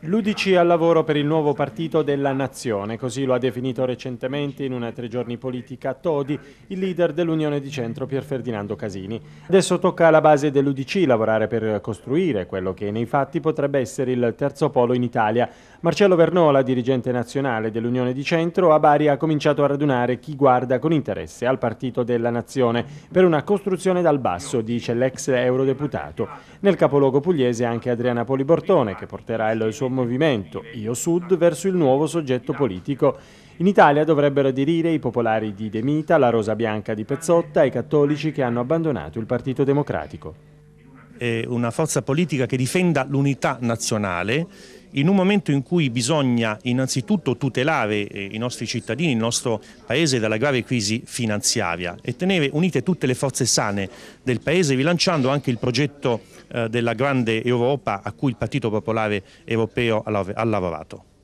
L'Udici al lavoro per il nuovo partito della nazione, così lo ha definito recentemente in una tre giorni politica a Todi il leader dell'Unione di Centro Pier Ferdinando Casini. Adesso tocca alla base dell'Udici lavorare per costruire quello che nei fatti potrebbe essere il terzo polo in Italia. Marcello Vernola, dirigente nazionale dell'Unione di Centro, a Bari ha cominciato a radunare chi guarda con interesse al partito della nazione per una costruzione dal basso, dice l'ex eurodeputato. Nel capoluogo pugliese anche Adriana Polibortone che porterà il dal suo movimento Io Sud verso il nuovo soggetto politico. In Italia dovrebbero aderire i popolari di Demita, la Rosa Bianca di Pezzotta e i cattolici che hanno abbandonato il Partito Democratico. È una forza politica che difenda l'unità nazionale in un momento in cui bisogna innanzitutto tutelare eh, i nostri cittadini, il nostro Paese dalla grave crisi finanziaria e tenere unite tutte le forze sane del Paese rilanciando anche il progetto eh, della grande Europa a cui il Partito Popolare Europeo ha lavorato.